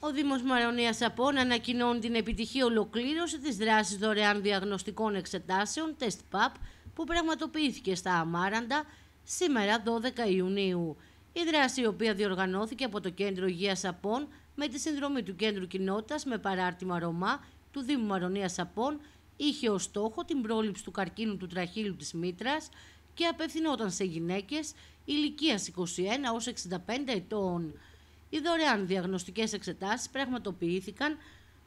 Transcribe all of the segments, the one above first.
Ο Δήμος Μαρονία Σαπών ανακοινώνει την επιτυχή ολοκλήρωση της δράσης δωρεάν διαγνωστικών εξετάσεων, τεστ ΠΑΠ, που πραγματοποιήθηκε στα Αμάραντα σήμερα 12 Ιουνίου. Η δράση, η οποία διοργανώθηκε από το Κέντρο Υγείας Σαπών με τη συνδρομή του Κέντρου Κοινότητας με παράρτημα Ρωμά του Δήμου Μαρονία Σαπών, είχε ως στόχο την πρόληψη του καρκίνου του τραχύλου της μήτρας και απευθυνόταν σε γυναίκες, ηλικίας 21 65 ετών. Οι δωρεάν διαγνωστικές εξετάσεις πραγματοποιήθηκαν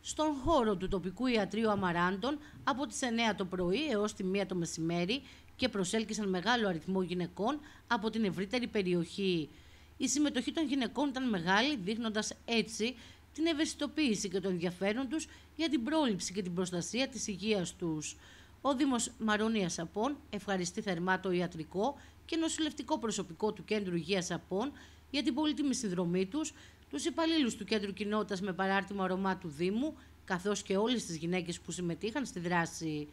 στον χώρο του τοπικού ιατρείου Αμαράντων από τις 9 το πρωί έως τη 1 το μεσημέρι και προσέλκυσαν μεγάλο αριθμό γυναικών από την ευρύτερη περιοχή. Η συμμετοχή των γυναικών ήταν μεγάλη, δείχνοντας έτσι την ευαισθητοποίηση και το ενδιαφέρον τους για την πρόληψη και την προστασία της υγείας τους. Ο Δήμος Μαρωνία Σαπών, ευχαριστεί θερμά το ιατρικό και νοσηλευτικό προσωπικό του Κέντρου Υγείας Σαπών για την πολύτιμη συνδρομή τους, τους υπαλλήλους του Κέντρου κοινότητας με παράρτημα Ρωμά του Δήμου, καθώς και όλες τις γυναίκες που συμμετείχαν στη δράση.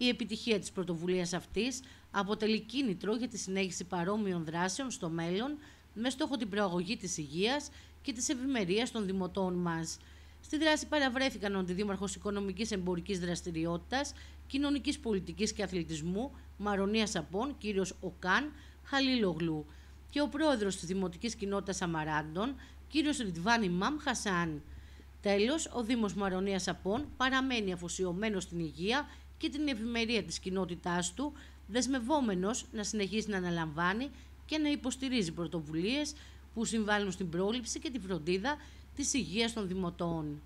Η επιτυχία της πρωτοβουλίας αυτής αποτελεί κίνητρο για τη συνέχιση παρόμοιων δράσεων στο μέλλον, με στόχο την προαγωγή της υγείας και της ευημερίας των δημοτών μας. Στη δράση παραβρέθηκαν ο Αντιδήμαρχος Οικονομικής Εμπορικής Δραστηριότητας, Κοινωνικής Πολιτικής και Αθλητισμού, Μαρονία Σαπών, κύριος Οκάν, Χαλίλογλου και ο πρόεδρος της Δημοτικής Κοινότητας Αμαράντων, κύριος Ριτβάνι Μαμ Χασάν. Τέλος, ο Δήμος Μαρονίας Απών παραμένει αφοσιωμένος στην υγεία και την ευημερία της κοινότητάς του, δεσμευόμενος να συνεχίσει να αναλαμβάνει και να υποστηρίζει πρωτοβουλίες που συμβάλλουν στην πρόληψη και τη φροντίδα της υγείας των δημοτών.